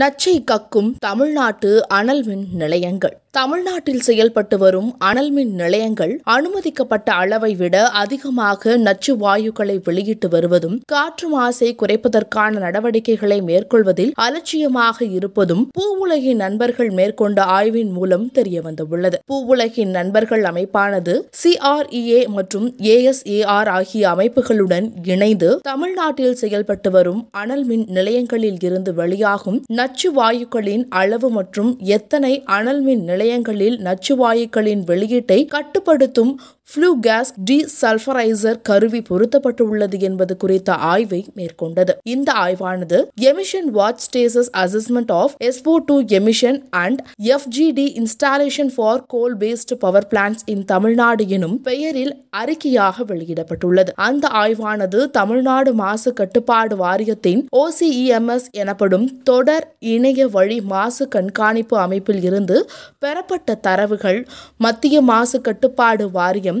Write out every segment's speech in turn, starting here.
நச்சை கக்கும் தமிழ்நாட்டு அனல் மின் நிலையங்கள் தமிழ்நாட்டில் செயல்பட்டு வரும் அனல் மின் நிலையங்கள் அனுமதிக்கப்பட்ட அளவை விட அதிகமாக நச்சு வாயுக்களை வெளியிட்டு வருவதும் காற்று மாசை குறைப்பதற்கான நடவடிக்கைகளை மேற்கொள்வதில் அலட்சியமாக இருப்பதும் பூ நண்பர்கள் மேற்கொண்ட ஆய்வின் மூலம் தெரியவந்துள்ளது பூ நண்பர்கள் அமைப்பானது சிஆர்இஏ மற்றும் ஏஎஸ்ஏஆர் ஆகிய அமைப்புகளுடன் இணைந்து தமிழ்நாட்டில் செயல்பட்டு வரும் அனல் மின் நிலையங்களில் இருந்து வெளியாகும் நச்சு வாயுக்களின் அளவு மற்றும் எத்தனை அனல் மின் நிலையங்களில் நச்சு வாயுக்களின் வெளியீட்டை கட்டுப்படுத்தும் டி டிசல்பரைசர் கருவி பொருத்தப்பட்டுள்ளது என்பது குறித்த ஆய்வை மேற்கொண்டது இந்த ஆய்வானது emission watch status assessment of SO two emission and FGD installation for coal based power plants in Tamil Nadu எனும் பெயரில் அறிக்கையாக வெளியிடப்பட்டுள்ளது அந்த ஆய்வானது தமிழ்நாடு மாசு கட்டுப்பாடு வாரியத்தின் ஓசிஇஎம்எஸ் e எனப்படும் தொடர் இணைய வழி மாசு கண்காணிப்பு அமைப்பில் இருந்து பெறப்பட்ட தரவுகள் மத்திய மாசு கட்டுப்பாடு வாரியம்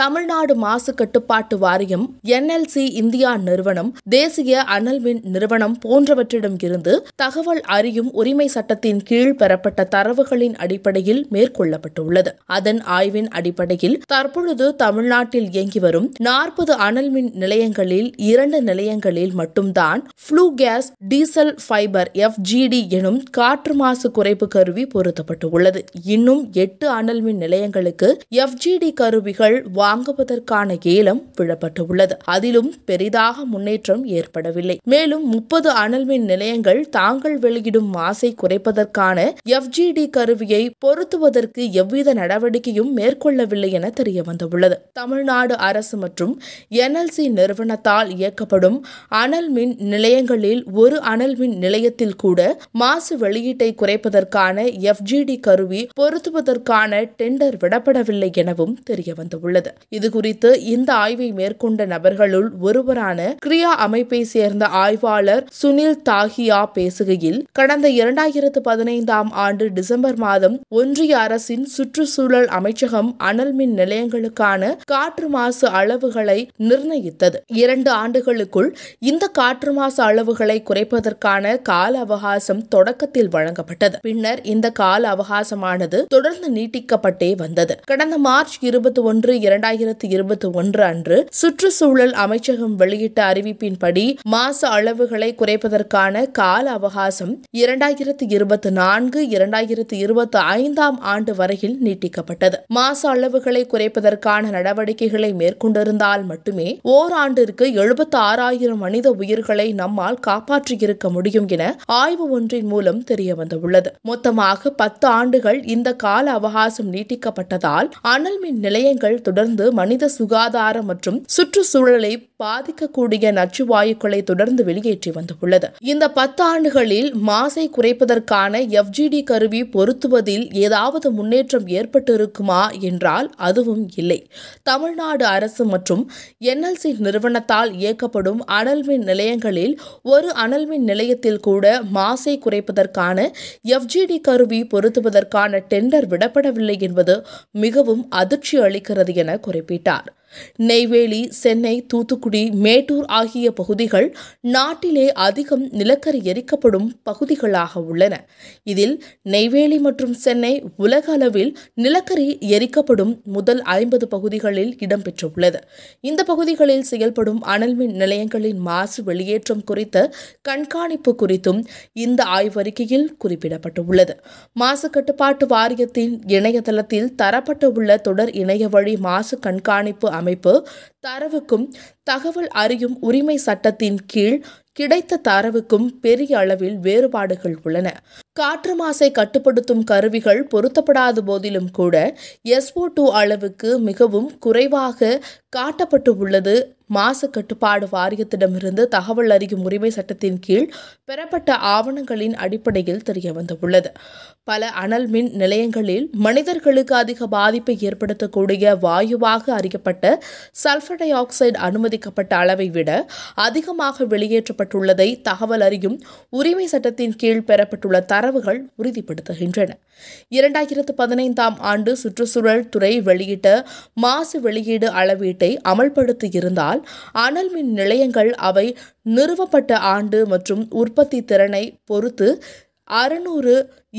தமிழ்நாடு மாசு கட்டுப்பாட்டு வாரியம் என்எல்சி இந்தியா நிறுவனம் தேசிய அனல் மின் நிறுவனம் போன்றவற்றிடம் இருந்து தகவல் அறியும் உரிமை சட்டத்தின் கீழ் பெறப்பட்ட தரவுகளின் அடிப்படையில் மேற்கொள்ளப்பட்டுள்ளது அதன் ஆய்வின் அடிப்படையில் தற்பொழுது தமிழ்நாட்டில் இயங்கி வரும் நாற்பது அனல் மின் நிலையங்களில் இரண்டு நிலையங்களில் மட்டும்தான் ஃப்ளூ கேஸ் டீசல் ஃபைபர் எஃப்ஜிடி எனும் காற்று மாசு குறைப்பு கருவி பொருத்தப்பட்டுள்ளது இன்னும் எட்டு அனல் மின் நிலையங்களுக்கு எஃப்ஜிடி கருவிகள் வாங்குவதற்கான ஏலம் விழப்பட்டுள்ளது அதிலும் பெரிதாக முன்னேற்றம் ஏற்படவில்லை மேலும் முப்பது அனல் மின் நிலையங்கள் தாங்கள் வெளியிடும் மாசை குறைப்பதற்கான எஃப்ஜிடி கருவியை பொருத்துவதற்கு எவ்வித நடவடிக்கையும் மேற்கொள்ளவில்லை என தெரிய வந்துள்ளது தமிழ்நாடு அரசு மற்றும் என்எல்சி நிறுவனத்தால் இயக்கப்படும் அனல் மின் நிலையங்களில் ஒரு அனல் மின் நிலையத்தில் கூட மாசு வெளியீட்டை குறைப்பதற்கான எஃப்ஜிடி கருவி பொருத்துவதற்கான டெண்டர் விடப்படவில்லை எனவும் தெரிய வந்துள்ளது இது குறித்து இந்த ஆய்வை மேற்கொண்ட நபர்களுள் ஒருவரான கிரியா அமைப்பை சேர்ந்த ஆய்வாளர் சுனில் தாகியா பேசுகையில் கடந்த இரண்டாயிரத்து பதினைந்தாம் ஆண்டு டிசம்பர் மாதம் ஒன்றிய அரசின் சுற்றுச்சூழல் அமைச்சகம் அனல் மின் நிலையங்களுக்கான காற்று மாசு அளவுகளை நிர்ணயித்தது இரண்டு ஆண்டுகளுக்குள் இந்த காற்று மாசு அளவுகளை குறைப்பதற்கான கால அவகாசம் தொடக்கத்தில் வழங்கப்பட்டது பின்னர் இந்த கால அவகாசமானது தொடர்ந்து நீட்டிக்கப்பட்டே வந்தது கடந்த மார்ச் இருபத்தி ஒன்று இரண்டு இரண்டாயிரத்தி இருபத்தி ஒன்று அன்று சுற்றுச்சூழல் அமைச்சகம் வெளியிட்ட அறிவிப்பின்படி மாசு அளவுகளை குறைப்பதற்கான கால அவகாசம் இரண்டாயிரத்தி இருபத்தி நான்கு இரண்டாயிரத்தி இருபத்தி ஐந்தாம் ஆண்டு வரையில் நீட்டிக்கப்பட்டது மாசு அளவுகளை குறைப்பதற்கான நடவடிக்கைகளை மேற்கொண்டிருந்தால் மட்டுமே ஓராண்டிற்கு எழுபத்தி ஆறாயிரம் மனித உயிர்களை நம்மால் காப்பாற்றியிருக்க முடியும் என ஆய்வு ஒன்றின் மூலம் தெரியவந்துள்ளது மொத்தமாக பத்து ஆண்டுகள் இந்த கால அவகாசம் நீட்டிக்கப்பட்டதால் அனல் மின் நிலையங்கள் தொடர்ந்து தொடர்ந்து மனித சுகாதார மற்றும் சுற்றுச்சூழலை பாதிக்கக்கூடிய நச்சு வாயுக்களை தொடர்ந்து வெளியேற்றி வந்துள்ளது இந்த பத்து ஆண்டுகளில் மாசை குறைப்பதற்கான எஃப்ஜிடி கருவி பொருத்துவதில் ஏதாவது முன்னேற்றம் ஏற்பட்டிருக்குமா என்றால் அதுவும் இல்லை தமிழ்நாடு அரசு மற்றும் என்எல்சி நிறுவனத்தால் இயக்கப்படும் அனல்மின் நிலையங்களில் ஒரு அனல்மின் நிலையத்தில் கூட மாசை குறைப்பதற்கான எஃப்ஜிடி கருவி பொருத்துவதற்கான டெண்டர் விடப்படவில்லை என்பது மிகவும் அதிர்ச்சி அளிக்கிறது என குறிப்பிட்டார் நெய்வேலி சென்னை தூத்துக்குடி மேட்டூர் ஆகிய பகுதிகள் நாட்டிலே அதிகம் நிலக்கரி எரிக்கப்படும் பகுதிகளாக உள்ளன இதில் நெய்வேலி மற்றும் சென்னை உலக அளவில் நிலக்கரி எரிக்கப்படும் முதல் ஐம்பது பகுதிகளில் இடம்பெற்றுள்ளது இந்த பகுதிகளில் செயல்படும் அனல் மின் நிலையங்களின் மாசு வெளியேற்றம் குறித்த கண்காணிப்பு குறித்தும் இந்த ஆய்வறிக்கையில் குறிப்பிடப்பட்டுள்ளது மாசு கட்டுப்பாட்டு வாரியத்தின் இணையதளத்தில் தரப்பட்டுள்ள தொடர் இணைய வழி மாசு கண்காணிப்பு அமைப்பு தரவுக்கும் தகவல் அறியும் உரிமை சட்டத்தின் கீழ் கிடைத்த தரவுக்கும் பெரிய அளவில் வேறுபாடுகள் உள்ளன காற்று மாசை கட்டுப்படுத்தும் கருவிகள் பொருத்தப்படாத போதிலும் கூட எஸ்ஓ டூ அளவுக்கு மிகவும் குறைவாக காட்டப்பட்டு உள்ளது மாசு கட்டுப்பாடு வாரியத்திடமிருந்து தகவல் அறியும் உரிமை சட்டத்தின் கீழ் பெறப்பட்ட ஆவணங்களின் அடிப்படையில் தெரியவந்துள்ளது பல அனல் மின் நிலையங்களில் மனிதர்களுக்கு அதிக பாதிப்பை ஏற்படுத்தக்கூடிய வாயுவாக அறியப்பட்ட சல்பர் டை ஆக்சைடு அனுமதிக்கப்பட்ட அளவை விட அதிகமாக வெளியேற்றப்பட்டுள்ளதை தகவல் அறியும் உரிமை சட்டத்தின் கீழ் பெறப்பட்டுள்ள தரவுகள் உறுதிப்படுத்துகின்றன இரண்டாயிரத்து பதினைந்தாம் ஆண்டு சுற்றுச்சூழல் துறை வெளியிட்ட மாசு வெளியீடு அளவீட்டை அமல்படுத்தியிருந்தால் தான் அனல் மின் நிலையங்கள் அவை நிறுவப்பட்ட ஆண்டு மற்றும் உற்பத்தி திறனை பொறுத்து அறுநூறு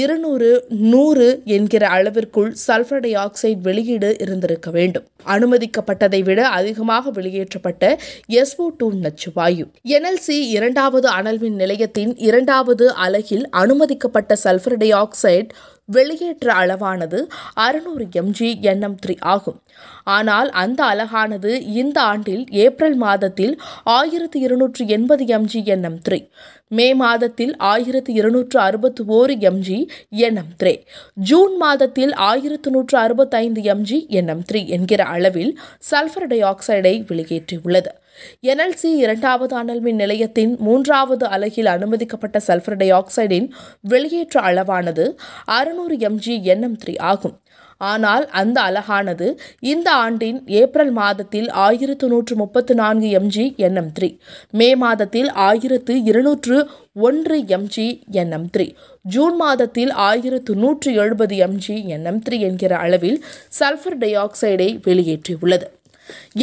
இருநூறு நூறு என்கிற அளவிற்குள் சல்ஃபர் டை ஆக்சைடு வெளியீடு இருந்திருக்க வேண்டும் அனுமதிக்கப்பட்டதை விட அதிகமாக வெளியேற்றப்பட்ட எஸ்ஓ டூ நச்சுவாயு என்எல்சி இரண்டாவது அனல்மின் நிலையத்தின் இரண்டாவது அலகில் அனுமதிக்கப்பட்ட சல்ஃபர் டை ஆக்சைடு வெளியேற்ற அளவானது அறுநூறு எம்ஜி என்எம் த்ரீ ஆகும் ஆனால் அந்த அலகானது இந்த ஆண்டில் ஏப்ரல் மாதத்தில் ஆயிரத்தி இருநூற்றி எண்பது எம்ஜி என்எம் த்ரீ மே மாதத்தில் ஆயிரத்தி இருநூற்று அறுபத்தி ஓரு எம்ஜி என்எம் த்ரே ஜூன் மாதத்தில் ஆயிரத்து நூற்று அறுபத்தைந்து எம்ஜி என்எம் த்ரீ என்கிற அளவில் சல்ஃபர் டை ஆக்சைடை வெளியேற்றியுள்ளது என்எல்சி இரண்டாவது அனல் மின் நிலையத்தின் மூன்றாவது அலகில் அனுமதிக்கப்பட்ட சல்ஃபர் டை ஆக்சைடின் வெளியேற்ற அளவானது அறுநூறு எம்ஜி என்எம் த்ரீ ஆகும் ஆனால் அந்த அழகானது இந்த ஆண்டின் ஏப்ரல் மாதத்தில் ஆயிரத்து நூற்று முப்பத்து நான்கு எம்ஜி என்எம் த்ரீ மே மாதத்தில் ஆயிரத்து இருநூற்று ஒன்று எம்ஜி என்எம் த்ரீ ஜூன் மாதத்தில் ஆயிரத்து நூற்று எழுபது எம்ஜி என்எம் த்ரீ என்கிற அளவில் சல்ஃபர் டை ஆக்சைடை வெளியேற்றியுள்ளது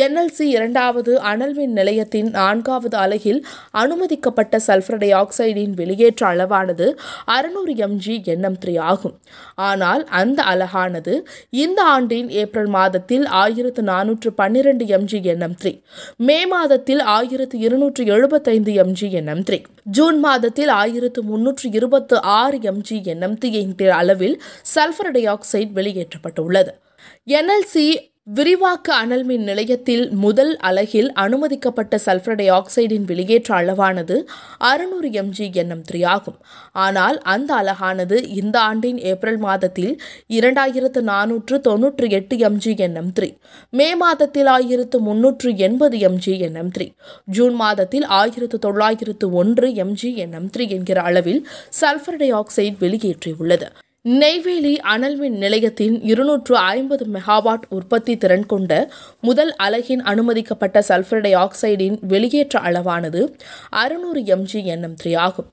என்எல்சி இரண்டாவது அனல்மின் நிலையத்தின் நான்காவது அலகில் அனுமதிக்கப்பட்ட சல்ஃபர் டை ஆக்சைடின் வெளியேற்ற அளவானது அறுநூறு எம்ஜி என்எம் த்ரீ ஆகும் ஆனால் அந்த அலகானது இந்த ஆண்டின் ஏப்ரல் மாதத்தில் ஆயிரத்து நானூற்று பன்னிரண்டு எம்ஜி என்எம் த்ரீ மே மாதத்தில் ஆயிரத்து இருநூற்று எழுபத்தைந்து எம்ஜி என்எம் த்ரீ ஜூன் மாதத்தில் ஆயிரத்து முன்னூற்று இருபத்து ஆறு எம்ஜி என்எம் த்ரீ என்ற அளவில் சல்ஃபர் டை ஆக்சைடு வெளியேற்றப்பட்டுள்ளது என்எல்சி விரிவாக்க அனல் மின் நிலையத்தில் முதல் அலகில் அனுமதிக்கப்பட்ட சல்பர் டை ஆக்சைடின் வெளியேற்ற அளவானது அறுநூறு எம்ஜி என்எம் த்ரீ ஆகும் ஆனால் அந்த அலகானது இந்த ஆண்டின் ஏப்ரல் மாதத்தில் இரண்டாயிரத்து நானூற்று தொன்னூற்று எட்டு எம்ஜி என்எம் த்ரீ மே மாதத்தில் ஆயிரத்து முன்னூற்று எண்பது எம்ஜி என்எம் த்ரீ ஜூன் மாதத்தில் ஆயிரத்து தொள்ளாயிரத்து ஒன்று எம்ஜி என்எம் த்ரீ என்கிற அளவில் சல்பர் டை ஆக்சைடு வெளியேற்றியுள்ளது நெய்வேலி அனல்மின் நிலையத்தின் இருநூற்று ஐம்பது மெகாவாட் உற்பத்தி திறன் கொண்ட முதல் அலகின் அனுமதிக்கப்பட்ட சல்ஃபர் டை ஆக்சைடின் வெளியேற்ற அளவானது அறுநூறு எம்ஜி என்எம் த்ரீ ஆகும்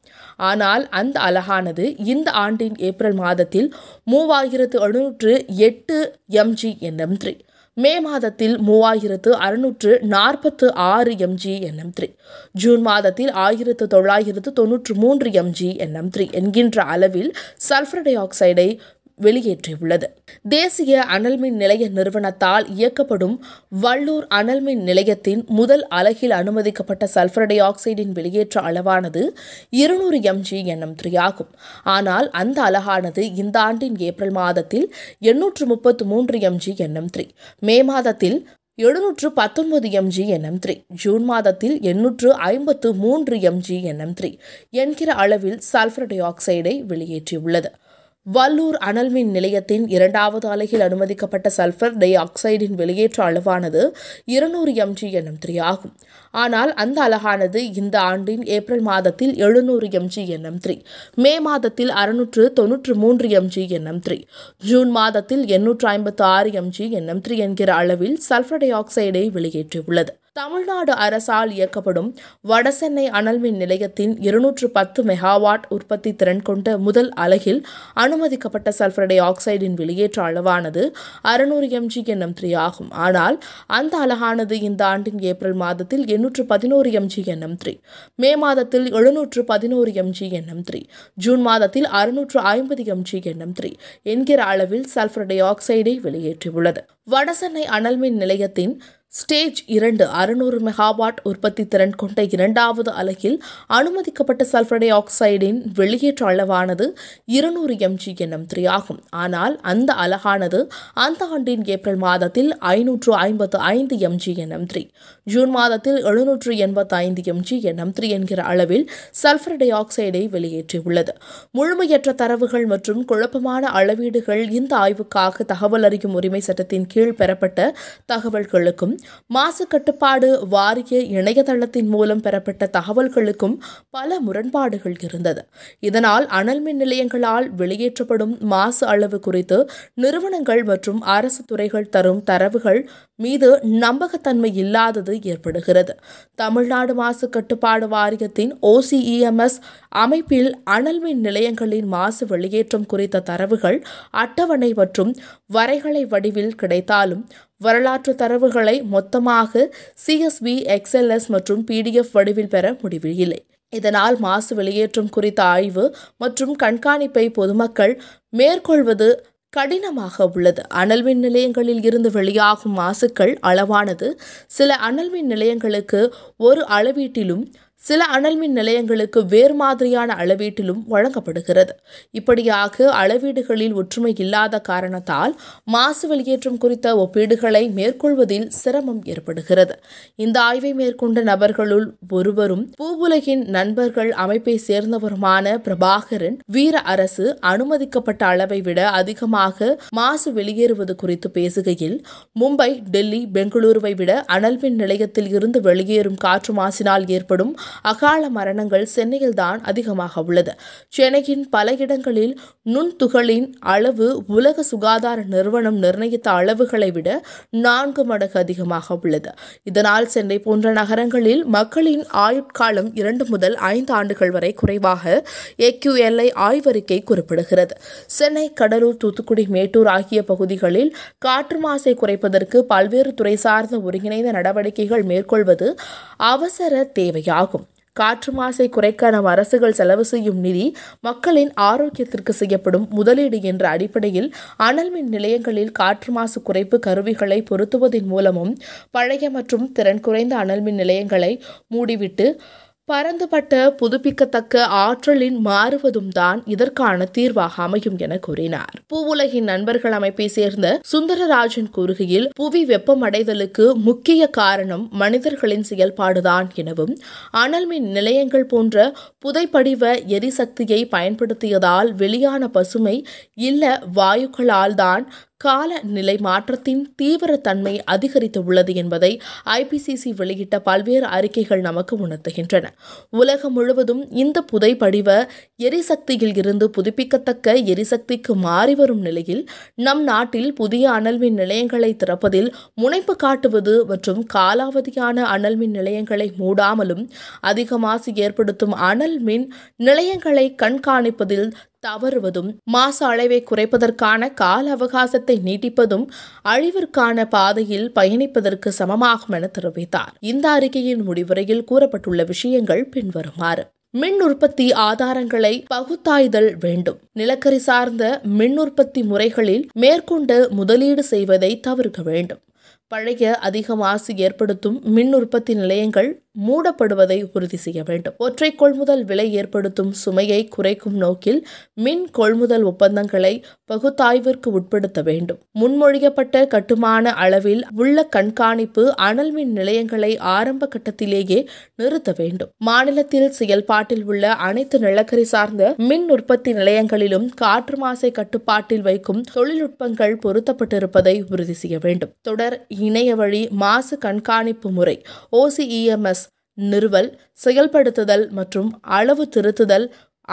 ஆனால் அந்த அலகானது இந்த ஆண்டின் ஏப்ரல் மாதத்தில் மூவாயிரத்து எழுநூற்று எட்டு எம்ஜி என்எம் த்ரீ மே மாதத்தில் மூவாயிரத்து அறுநூற்று நாற்பத்து ஆறு எம்ஜி என்எம் த்ரீ ஜூன் மாதத்தில் ஆயிரத்து தொள்ளாயிரத்து தொன்னூற்று மூன்று எம்ஜி என்எம் த்ரீ என்கின்ற அளவில் சல்ஃபர் டை ஆக்சைடை வெளியேற்றியுள்ளது தேசிய அனல்மின் நிலைய நிறுவனத்தால் இயக்கப்படும் வள்ளூர் அனல்மின் நிலையத்தின் முதல் அலகில் அனுமதிக்கப்பட்ட சல்பர் டை ஆக்சைடின் வெளியேற்ற அளவானது இருநூறு எம்ஜி என்எம் த்ரீ ஆகும் ஆனால் அந்த அலகானது இந்த ஆண்டின் ஏப்ரல் மாதத்தில் எண்ணூற்று முப்பத்து மூன்று எம்ஜி என்எம் த்ரீ மே மாதத்தில் எழுநூற்று பத்தொன்பது எம்ஜி என்எம் த்ரீ ஜூன் மாதத்தில் எண்ணூற்று ஐம்பத்து மூன்று எம்ஜி என்எம் த்ரீ என்கிற அளவில் சல்ஃபர் டை ஆக்சைடை வெளியேற்றியுள்ளது வல்லூர் அனல்மின் நிலையத்தின் இரண்டாவது அலகில் அனுமதிக்கப்பட்ட சல்ஃபர் டை ஆக்சைடின் வெளியேற்ற அளவானது இருநூறு எம்ஜி என்எம் ஆகும் ஆனால் அந்த அலகானது இந்த ஆண்டின் ஏப்ரல் மாதத்தில் எழுநூறு எம்ஜி என்எம் த்ரீ மே மாதத்தில் அறுநூற்று தொன்னூற்று மூன்று எம்ஜி என்எம் த்ரீ ஜூன் மாதத்தில் எண்ணூற்று ஐம்பத்து ஆறு எம்ஜி என்எம் த்ரீ என்கிற அளவில் சல்ஃபர் டை ஆக்சைடை வெளியேற்றியுள்ளது தமிழ்நாடு அரசால் இயக்கப்படும் வடசென்னை அனல்மின் நிலையத்தின் இருநூற்று பத்து மெகாவாட் உற்பத்தி திறன் கொண்ட முதல் அலகில் அனுமதிக்கப்பட்ட சல்பர் டை ஆக்சைடின் வெளியேற்ற அளவானது அறுநூறு எம்ஜி என்எம் ஆகும் ஆனால் அந்த அலகானது இந்த ஆண்டின் ஏப்ரல் மாதத்தில் எண்ணூற்று பதினோரு எம்ஜி என்எம் த்ரீ மே மாதத்தில் எழுநூற்று பதினோரு எம்ஜி என்எம் த்ரீ ஜூன் மாதத்தில் அறுநூற்று ஐம்பது எம்ஜி என்எம் த்ரீ என்கிற அளவில் சல்பர் டை ஆக்சைடை வெளியேற்றியுள்ளது வடசென்னை அனல்மின் நிலையத்தின் ஸ்டேஜ் இரண்டு அறுநூறு மெகாவாட் உற்பத்தி திறன் கொண்ட இரண்டாவது அலகில் அனுமதிக்கப்பட்ட சல்ஃபர் டை ஆக்சைடின் வெளியேற்ற அளவானது இருநூறு எம்ஜி என்எம் த்ரீ ஆகும் ஆனால் அந்த அலகானது அந்த ஆண்டின் ஏப்ரல் மாதத்தில் ஐநூற்று ஐம்பத்து ஐந்து எம்ஜி என்எம் த்ரீ ஜூன் மாதத்தில் எழுநூற்று எண்பத்து ஐந்து எம்ஜி என்எம் த்ரீ என்கிற அளவில் சல்ஃபர் டை ஆக்சைடை வெளியேற்றியுள்ளது முழுமையற்ற தரவுகள் மற்றும் குழப்பமான அளவீடுகள் இந்த ஆய்வுக்காக தகவல் அறியும் உரிமை சட்டத்தின் கீழ் பெறப்பட்ட தகவல்களுக்கும் மாசு கட்டுப்பாடு வாரிய இணையதளத்தின் மூலம் பெறப்பட்ட தகவல்களுக்கும் பல முரண்பாடுகள் இருந்தது இதனால் அனல் மின் நிலையங்களால் வெளியேற்றப்படும் மாசு அளவு குறித்து நிறுவனங்கள் மற்றும் அரசு துறைகள் தரும் தரவுகள் மீது நம்பகத்தன்மை இல்லாதது ஏற்படுகிறது தமிழ்நாடு மாசு கட்டுப்பாடு வாரியத்தின் ஓசிஇஎம்எஸ் அமைப்பில் அனல் மின் நிலையங்களின் மாசு வெளியேற்றம் குறித்த தரவுகள் அட்டவணை மற்றும் வரைகலை வடிவில் கிடைத்தாலும் வரலாற்று தரவுகளை மொத்தமாக சிஎஸ்பி எக்ஸ்எல்எஸ் மற்றும் பிடிஎஃப் வடிவில் பெற முடிவு இல்லை இதனால் மாசு வெளியேற்றம் குறித்த ஆய்வு மற்றும் கண்காணிப்பை பொதுமக்கள் மேற்கொள்வது கடினமாக உள்ளது அனல் மின் நிலையங்களில் இருந்து வெளியாகும் மாசுக்கள் அளவானது சில அனல் மின் நிலையங்களுக்கு ஒரு அளவீட்டிலும் சில அனல்மின் நிலையங்களுக்கு வேறு மாதிரியான அளவீட்டிலும் வழங்கப்படுகிறது இப்படியாக அளவீடுகளில் ஒற்றுமை இல்லாத காரணத்தால் மாசு வெளியேற்றம் குறித்த ஒப்பீடுகளை மேற்கொள்வதில் சிரமம் ஏற்படுகிறது இந்த ஆய்வை மேற்கொண்ட நபர்களுள் ஒருவரும் பூவுலகின் நண்பர்கள் அமைப்பை சேர்ந்தவருமான பிரபாகரன் வீர அரசு அனுமதிக்கப்பட்ட அளவை விட அதிகமாக மாசு வெளியேறுவது குறித்து பேசுகையில் மும்பை டெல்லி பெங்களூருவை விட அனல்மின் நிலையத்தில் இருந்து வெளியேறும் காற்று மாசினால் ஏற்படும் அகால மரணங்கள் சென்னையில் தான் அதிகமாக உள்ளது சென்னையின் பல இடங்களில் நுண்துகளின் அளவு உலக சுகாதார நிறுவனம் நிர்ணயித்த அளவுகளை விட நான்கு மடங்கு அதிகமாக உள்ளது இதனால் சென்னை போன்ற நகரங்களில் மக்களின் ஆயுட்காலம் இரண்டு முதல் ஐந்து ஆண்டுகள் வரை குறைவாக ஏக்யூஎல்ஐ ஆய்வறிக்கை குறிப்பிடுகிறது சென்னை கடலூர் தூத்துக்குடி மேட்டூர் ஆகிய பகுதிகளில் காற்று மாசை குறைப்பதற்கு பல்வேறு துறை சார்ந்த ஒருங்கிணைந்த நடவடிக்கைகள் மேற்கொள்வது அவசர தேவையாகும் காற்று மாசை குறைக்கான அரசுகள் செலவு செய்யும் நிதி மக்களின் ஆரோக்கியத்திற்கு செய்யப்படும் முதலீடு என்ற அடிப்படையில் அனல் மின் நிலையங்களில் காற்று மாசு குறைப்பு கருவிகளை பொருத்துவதன் மூலமும் பழைய மற்றும் திறன் குறைந்த அனல் மின் நிலையங்களை மூடிவிட்டு பரந்துபட்ட புதுப்பிக்கத்தக்க ஆற்றலின் மாறுவதும் தான் இதற்கான தீர்வாக அமையும் என கூறினார் பூவுலகின் நண்பர்கள் அமைப்பை சேர்ந்த சுந்தரராஜன் கூறுகையில் புவி வெப்பமடைதலுக்கு முக்கிய காரணம் மனிதர்களின் செயல்பாடுதான் எனவும் அனல் மின் நிலையங்கள் போன்ற புதைப்படிவ எரிசக்தியை பயன்படுத்தியதால் வெளியான பசுமை இல்ல வாயுக்களால் தான் காலநிலை மாற்றத்தின் தீவிர தன்மை உள்ளது என்பதை ஐபிசிசி வெளியிட்ட பல்வேறு அறிக்கைகள் நமக்கு உணர்த்துகின்றன உலகம் முழுவதும் இந்த புதைப்படிவ எரிசக்தியில் இருந்து புதுப்பிக்கத்தக்க எரிசக்திக்கு மாறி வரும் நிலையில் நம் நாட்டில் புதிய அனல்மின் நிலையங்களை திறப்பதில் முனைப்பு காட்டுவது மற்றும் காலாவதியான அனல்மின் நிலையங்களை மூடாமலும் அதிக மாசு ஏற்படுத்தும் அனல் மின் நிலையங்களை கண்காணிப்பதில் தவறுவதும் மாச அளவை குறைப்பதற்கான கால அவகாசத்தை நீட்டிப்பதும் அழிவிற்கான பாதையில் பயணிப்பதற்கு சமமாகும் என தெரிவித்தார் இந்த அறிக்கையின் முடிவுரையில் கூறப்பட்டுள்ள விஷயங்கள் பின்வருமாறு மின் உற்பத்தி ஆதாரங்களை பகுத்தாய்தல் வேண்டும் நிலக்கரி சார்ந்த மின் உற்பத்தி முறைகளில் மேற்கொண்டு முதலீடு செய்வதை தவிர்க்க வேண்டும் பழைய அதிக மாசு ஏற்படுத்தும் மின் உற்பத்தி நிலையங்கள் மூடப்படுவதை உறுதி செய்ய வேண்டும் ஒற்றை கொள்முதல் விலை ஏற்படுத்தும் சுமையை குறைக்கும் நோக்கில் மின் கொள்முதல் ஒப்பந்தங்களை பகுத்தாய்விற்கு உட்படுத்த வேண்டும் முன்மொழியப்பட்ட கட்டுமான அளவில் உள்ள கண்காணிப்பு அனல் மின் நிலையங்களை ஆரம்ப கட்டத்திலேயே நிறுத்த வேண்டும் மாநிலத்தில் செயல்பாட்டில் உள்ள அனைத்து நிலக்கரி சார்ந்த மின் உற்பத்தி நிலையங்களிலும் காற்று மாசை கட்டுப்பாட்டில் வைக்கும் தொழில்நுட்பங்கள் பொருத்தப்பட்டிருப்பதை உறுதி செய்ய வேண்டும் தொடர் இணைய வழி மாசு கண்காணிப்பு முறை ஓசிஇஎம்எஸ் நிறுவல் செயல்படுத்துதல் மற்றும் அளவு திருத்துதல்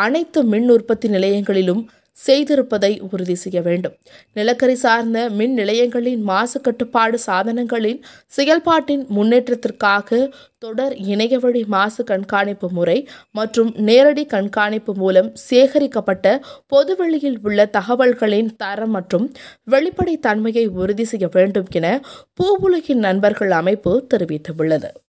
அனைத்து மின் உற்பத்தி நிலையங்களிலும் செய்திருப்பதை உறுதி செய்ய வேண்டும் நிலக்கரி சார்ந்த மின் நிலையங்களின் மாசு கட்டுப்பாடு சாதனங்களின் செயல்பாட்டின் முன்னேற்றத்திற்காக தொடர் இணையவழி மாசு கண்காணிப்பு முறை மற்றும் நேரடி கண்காணிப்பு மூலம் சேகரிக்கப்பட்ட பொதுவெளியில் உள்ள தகவல்களின் தரம் மற்றும் வெளிப்படைத்தன்மையை உறுதி செய்ய வேண்டும் என பூவுலகின் நண்பர்கள் அமைப்பு தெரிவித்துள்ளது